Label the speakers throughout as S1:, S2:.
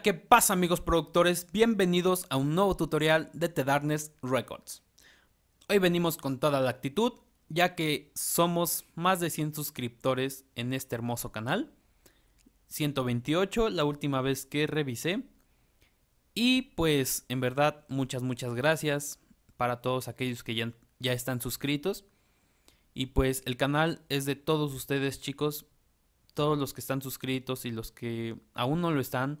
S1: ¿Qué pasa amigos productores? Bienvenidos a un nuevo tutorial de Tedarnes Records. Hoy venimos con toda la actitud, ya que somos más de 100 suscriptores en este hermoso canal. 128 la última vez que revisé. Y pues en verdad muchas muchas gracias para todos aquellos que ya, ya están suscritos. Y pues el canal es de todos ustedes chicos, todos los que están suscritos y los que aún no lo están,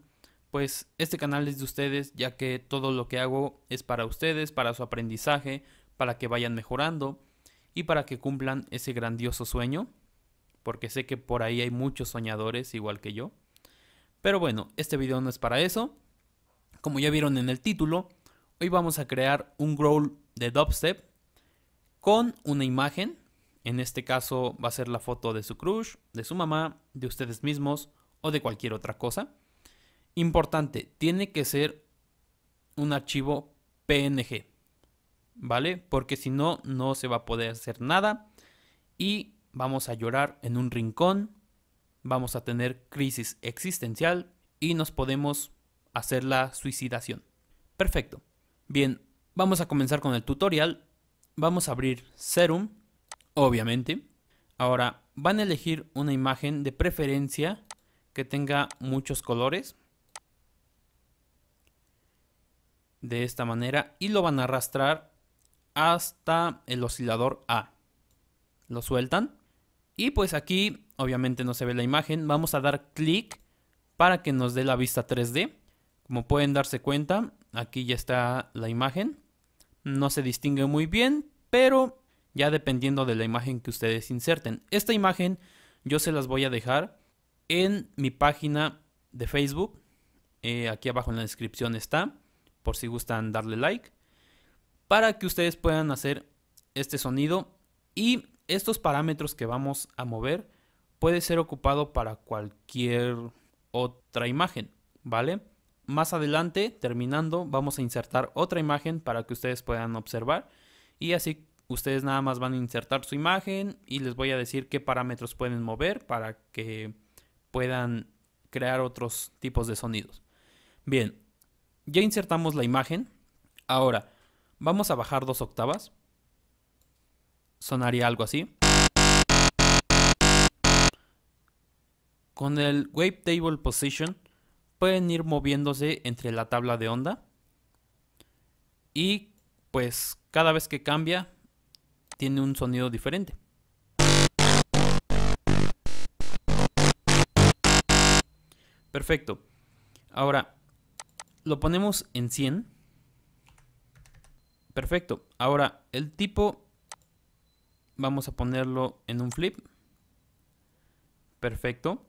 S1: pues este canal es de ustedes, ya que todo lo que hago es para ustedes, para su aprendizaje, para que vayan mejorando y para que cumplan ese grandioso sueño, porque sé que por ahí hay muchos soñadores igual que yo. Pero bueno, este video no es para eso. Como ya vieron en el título, hoy vamos a crear un growl de dubstep con una imagen. En este caso va a ser la foto de su crush, de su mamá, de ustedes mismos o de cualquier otra cosa. Importante, tiene que ser un archivo PNG, ¿vale? Porque si no, no se va a poder hacer nada y vamos a llorar en un rincón, vamos a tener crisis existencial y nos podemos hacer la suicidación. Perfecto. Bien, vamos a comenzar con el tutorial. Vamos a abrir Serum, obviamente. Ahora van a elegir una imagen de preferencia que tenga muchos colores. de esta manera y lo van a arrastrar hasta el oscilador A. Lo sueltan y pues aquí obviamente no se ve la imagen. Vamos a dar clic para que nos dé la vista 3D. Como pueden darse cuenta, aquí ya está la imagen. No se distingue muy bien, pero ya dependiendo de la imagen que ustedes inserten. Esta imagen yo se las voy a dejar en mi página de Facebook. Eh, aquí abajo en la descripción está por si gustan darle like, para que ustedes puedan hacer este sonido y estos parámetros que vamos a mover puede ser ocupado para cualquier otra imagen, ¿vale? Más adelante, terminando, vamos a insertar otra imagen para que ustedes puedan observar y así ustedes nada más van a insertar su imagen y les voy a decir qué parámetros pueden mover para que puedan crear otros tipos de sonidos. Bien, ya insertamos la imagen. Ahora, vamos a bajar dos octavas. Sonaría algo así. Con el Wavetable Position pueden ir moviéndose entre la tabla de onda. Y pues cada vez que cambia tiene un sonido diferente. Perfecto. Ahora, lo ponemos en 100. Perfecto. Ahora, el tipo vamos a ponerlo en un flip. Perfecto.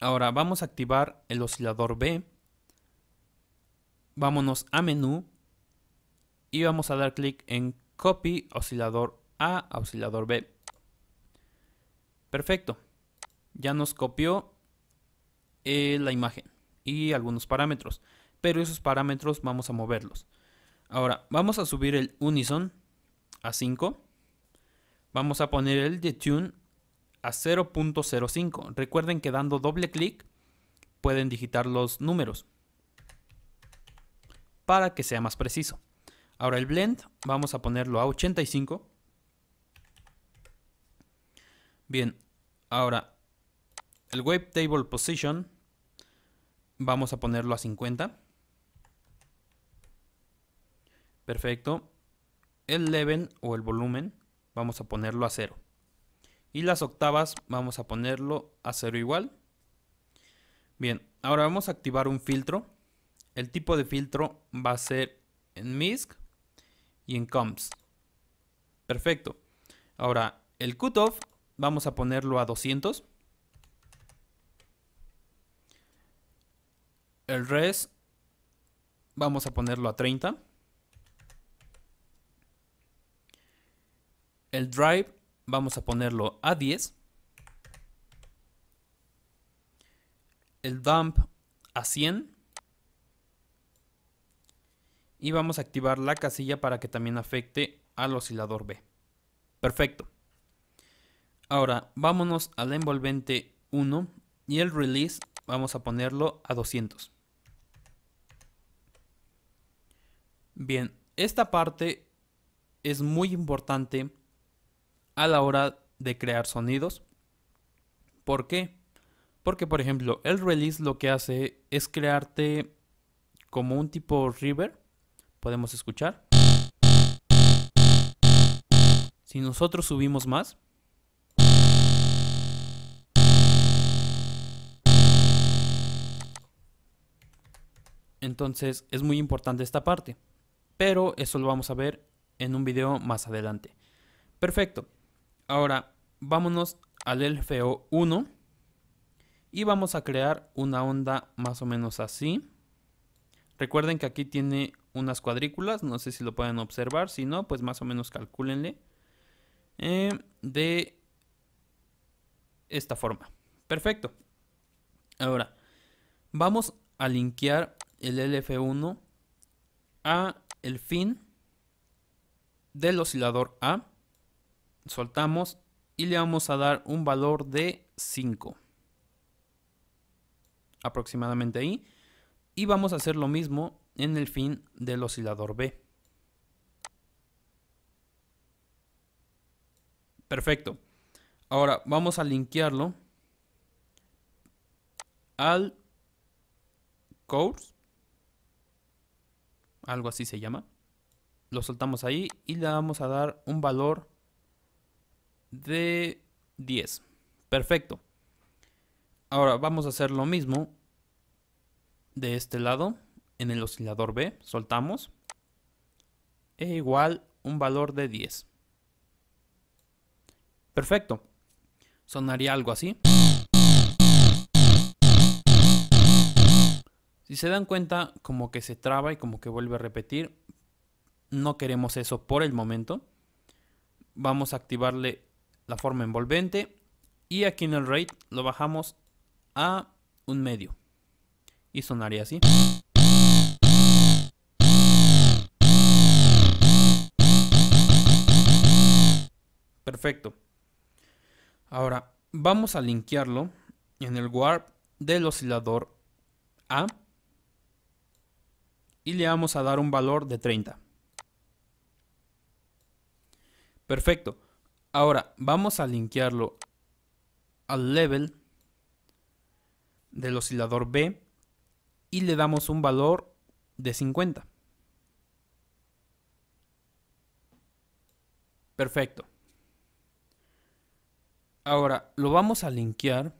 S1: Ahora vamos a activar el oscilador B. Vámonos a menú y vamos a dar clic en copy oscilador A oscilador B. Perfecto. Ya nos copió eh, la imagen y algunos parámetros. Pero esos parámetros vamos a moverlos. Ahora, vamos a subir el unison a 5. Vamos a poner el de tune a 0.05. Recuerden que dando doble clic pueden digitar los números para que sea más preciso. Ahora el blend vamos a ponerlo a 85. Bien, ahora el wave table position Vamos a ponerlo a 50. Perfecto. El level o el volumen vamos a ponerlo a 0. Y las octavas vamos a ponerlo a 0 igual. Bien, ahora vamos a activar un filtro. El tipo de filtro va a ser en MISC y en COMS. Perfecto. Ahora, el cutoff vamos a ponerlo a 200. El res vamos a ponerlo a 30. El drive vamos a ponerlo a 10. El dump a 100. Y vamos a activar la casilla para que también afecte al oscilador B. Perfecto. Ahora vámonos al envolvente 1 y el release vamos a ponerlo a 200. Bien, esta parte es muy importante a la hora de crear sonidos. ¿Por qué? Porque, por ejemplo, el release lo que hace es crearte como un tipo river. Podemos escuchar. Si nosotros subimos más. Entonces es muy importante esta parte pero eso lo vamos a ver en un video más adelante. Perfecto. Ahora vámonos al LFO 1 y vamos a crear una onda más o menos así. Recuerden que aquí tiene unas cuadrículas, no sé si lo pueden observar, si no, pues más o menos calcúlenle. Eh, de esta forma. Perfecto. Ahora, vamos a linkear el LF1 a el fin del oscilador A, soltamos y le vamos a dar un valor de 5. Aproximadamente ahí. Y vamos a hacer lo mismo en el fin del oscilador B. Perfecto. Ahora vamos a linkearlo al course algo así se llama. Lo soltamos ahí y le vamos a dar un valor de 10. Perfecto. Ahora vamos a hacer lo mismo de este lado en el oscilador B. Soltamos. E igual un valor de 10. Perfecto. Sonaría algo así. Si se dan cuenta, como que se traba y como que vuelve a repetir. No queremos eso por el momento. Vamos a activarle la forma envolvente. Y aquí en el rate lo bajamos a un medio. Y sonaría así. Perfecto. Ahora vamos a linkearlo en el warp del oscilador A y le vamos a dar un valor de 30. Perfecto. Ahora vamos a linkearlo al level del oscilador B y le damos un valor de 50. Perfecto. Ahora lo vamos a linkear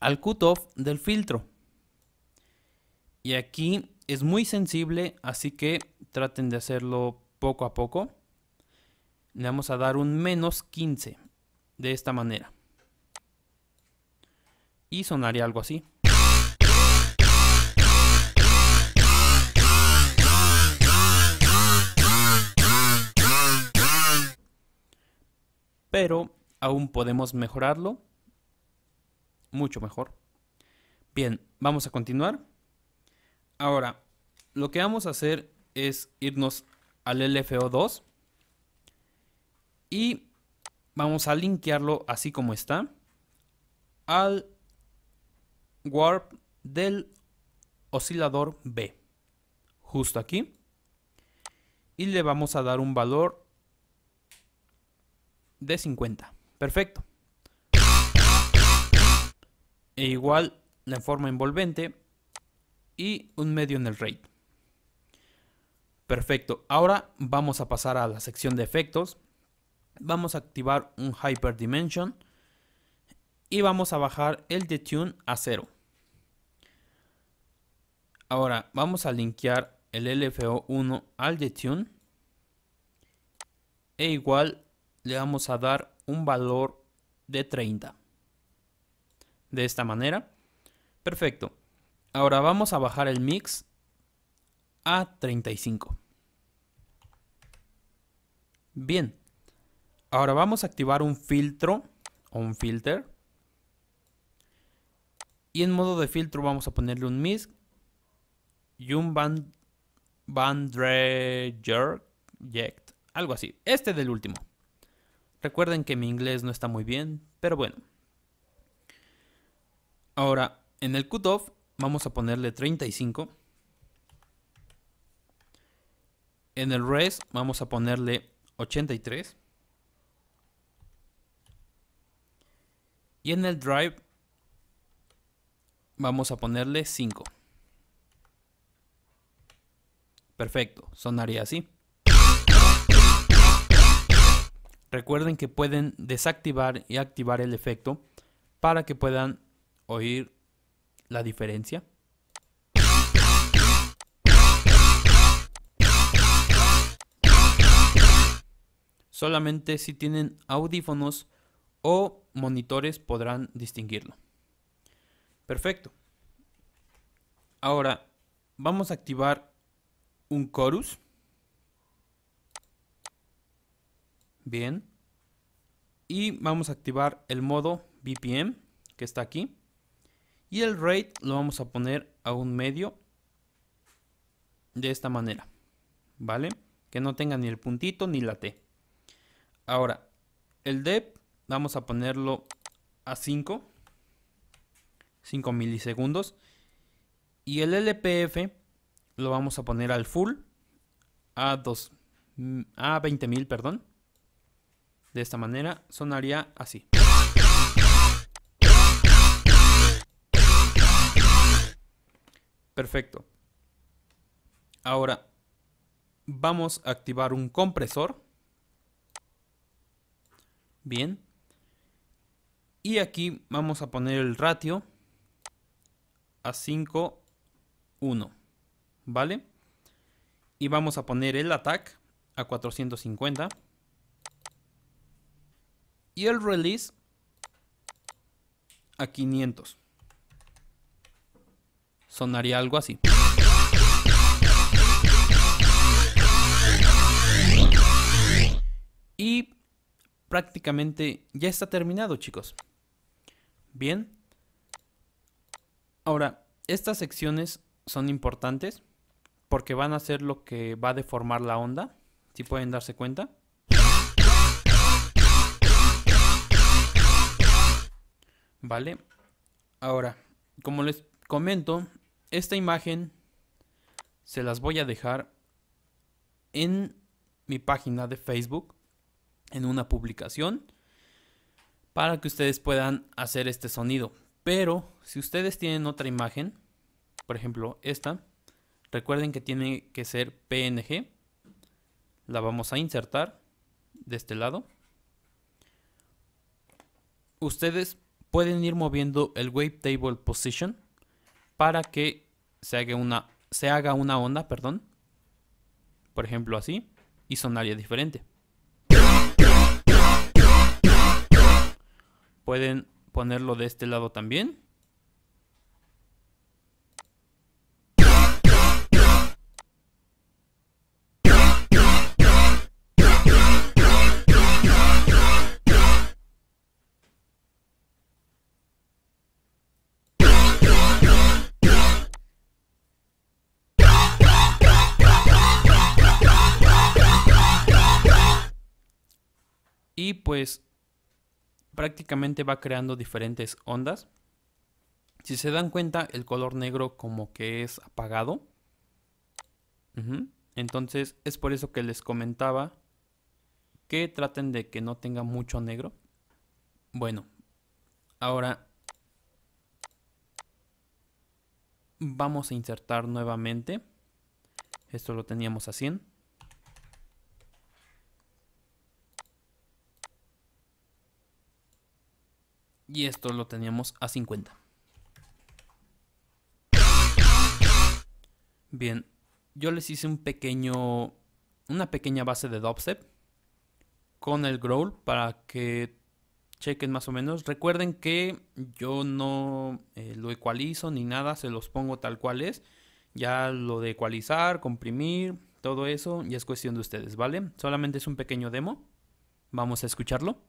S1: al cutoff del filtro. Y aquí es muy sensible, así que traten de hacerlo poco a poco. Le vamos a dar un menos 15 de esta manera. Y sonaría algo así. Pero aún podemos mejorarlo. Mucho mejor. Bien, vamos a continuar. Ahora, lo que vamos a hacer es irnos al LFO2 y vamos a linkearlo así como está al warp del oscilador B, justo aquí. Y le vamos a dar un valor de 50. Perfecto. E igual, la forma envolvente, y un medio en el raid. Perfecto, ahora vamos a pasar a la sección de efectos. Vamos a activar un Hyper Dimension y vamos a bajar el detune a 0. Ahora vamos a linkear el LFO1 al detune e igual le vamos a dar un valor de 30. De esta manera. Perfecto. Ahora vamos a bajar el mix a 35. Bien. Ahora vamos a activar un filtro o un filter. Y en modo de filtro vamos a ponerle un mix y un band, jerk, algo así. Este del último. Recuerden que mi inglés no está muy bien, pero bueno. Ahora, en el cutoff Vamos a ponerle 35. En el rest vamos a ponerle 83. Y en el drive vamos a ponerle 5. Perfecto, sonaría así. Recuerden que pueden desactivar y activar el efecto para que puedan oír la diferencia? Solamente si tienen audífonos o monitores podrán distinguirlo. Perfecto. Ahora vamos a activar un chorus. Bien. Y vamos a activar el modo BPM que está aquí. Y el rate lo vamos a poner a un medio de esta manera, ¿vale? Que no tenga ni el puntito ni la T. Ahora, el depth vamos a ponerlo a 5, 5 milisegundos. Y el LPF lo vamos a poner al full a, a 20 mil, perdón. De esta manera sonaría así. Perfecto. Ahora, vamos a activar un compresor. Bien. Y aquí vamos a poner el ratio a 5, 1. ¿Vale? Y vamos a poner el attack a 450. Y el release a 500 sonaría algo así. Y prácticamente ya está terminado, chicos. Bien. Ahora, estas secciones son importantes porque van a ser lo que va a deformar la onda, si pueden darse cuenta. Vale. Ahora, como les comento, esta imagen se las voy a dejar en mi página de Facebook, en una publicación, para que ustedes puedan hacer este sonido. Pero si ustedes tienen otra imagen, por ejemplo esta, recuerden que tiene que ser PNG. La vamos a insertar de este lado. Ustedes pueden ir moviendo el wave table Position para que se haga una, se haga una onda, perdón, por ejemplo así, y sonaría diferente. Pueden ponerlo de este lado también. y pues prácticamente va creando diferentes ondas. Si se dan cuenta, el color negro como que es apagado. Entonces es por eso que les comentaba que traten de que no tenga mucho negro. Bueno, ahora vamos a insertar nuevamente. Esto lo teníamos a 100. Y esto lo teníamos a 50. Bien, yo les hice un pequeño, una pequeña base de dubstep con el growl para que chequen más o menos. Recuerden que yo no eh, lo ecualizo ni nada, se los pongo tal cual es. Ya lo de ecualizar, comprimir, todo eso ya es cuestión de ustedes, ¿vale? Solamente es un pequeño demo. Vamos a escucharlo.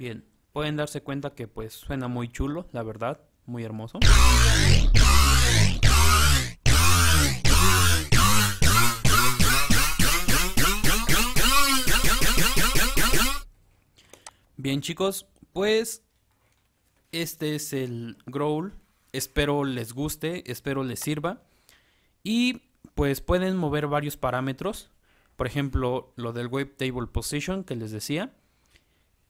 S1: Bien, pueden darse cuenta que pues suena muy chulo, la verdad, muy hermoso. Bien chicos, pues este es el growl. Espero les guste, espero les sirva. Y pues pueden mover varios parámetros. Por ejemplo, lo del Wave Table Position que les decía.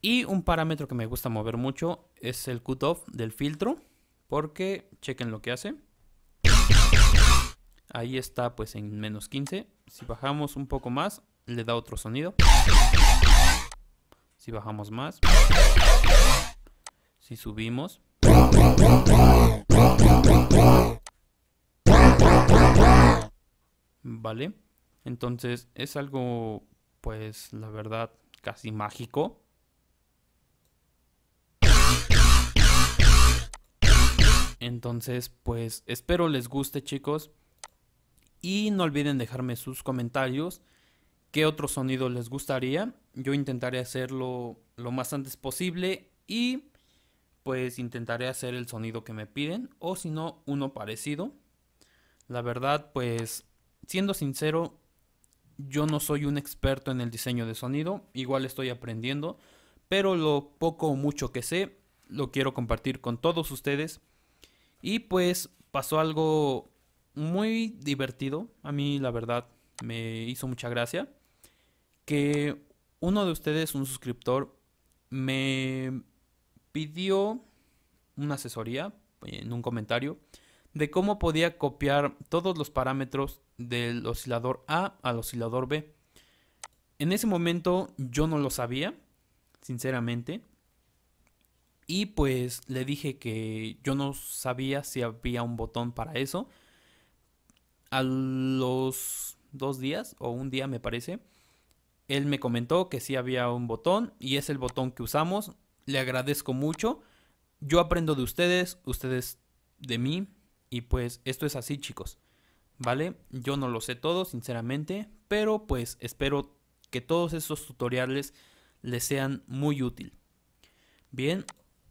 S1: Y un parámetro que me gusta mover mucho es el cutoff del filtro, porque chequen lo que hace. Ahí está pues en menos 15. Si bajamos un poco más, le da otro sonido. Si bajamos más. Si subimos. Vale. Entonces es algo pues la verdad casi mágico Entonces, pues espero les guste chicos. Y no olviden dejarme sus comentarios. ¿Qué otro sonido les gustaría? Yo intentaré hacerlo lo más antes posible y pues intentaré hacer el sonido que me piden o si no uno parecido. La verdad, pues siendo sincero, yo no soy un experto en el diseño de sonido, igual estoy aprendiendo, pero lo poco o mucho que sé lo quiero compartir con todos ustedes y pues pasó algo muy divertido, a mí la verdad me hizo mucha gracia, que uno de ustedes, un suscriptor, me pidió una asesoría en un comentario de cómo podía copiar todos los parámetros del oscilador A al oscilador B. En ese momento yo no lo sabía, sinceramente. Y pues le dije que yo no sabía si había un botón para eso. A los dos días o un día me parece, él me comentó que sí había un botón y es el botón que usamos. Le agradezco mucho. Yo aprendo de ustedes, ustedes de mí. Y pues esto es así chicos. ¿Vale? Yo no lo sé todo, sinceramente. Pero pues espero que todos estos tutoriales les sean muy útil. Bien,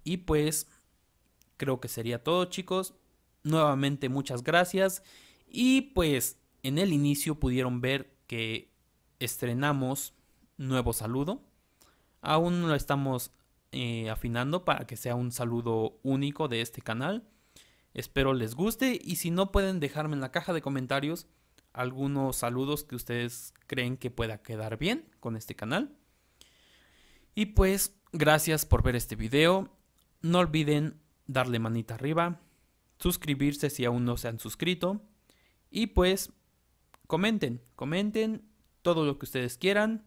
S1: y pues creo que sería todo chicos. Nuevamente muchas gracias. Y pues en el inicio pudieron ver que estrenamos nuevo saludo. Aún lo estamos eh, afinando para que sea un saludo único de este canal. Espero les guste y si no pueden dejarme en la caja de comentarios algunos saludos que ustedes creen que pueda quedar bien con este canal. Y pues gracias por ver este video. No olviden darle manita arriba, suscribirse si aún no se han suscrito y pues comenten, comenten todo lo que ustedes quieran.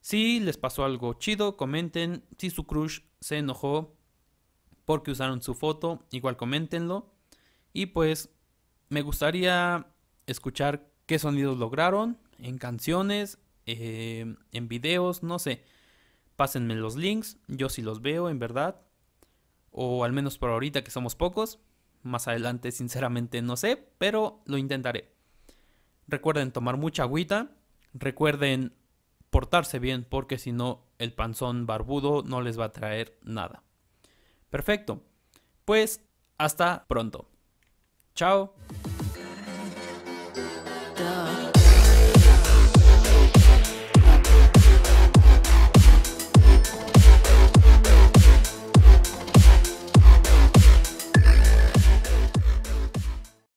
S1: Si les pasó algo chido, comenten. Si su crush se enojó porque usaron su foto, igual comentenlo. Y pues me gustaría escuchar qué sonidos lograron en canciones, eh, en videos, no sé. Pásenme los links, yo sí los veo, en verdad o al menos por ahorita que somos pocos. Más adelante sinceramente no sé, pero lo intentaré. Recuerden tomar mucha agüita, recuerden portarse bien porque si no el panzón barbudo no les va a traer nada. Perfecto. Pues hasta pronto. Chao.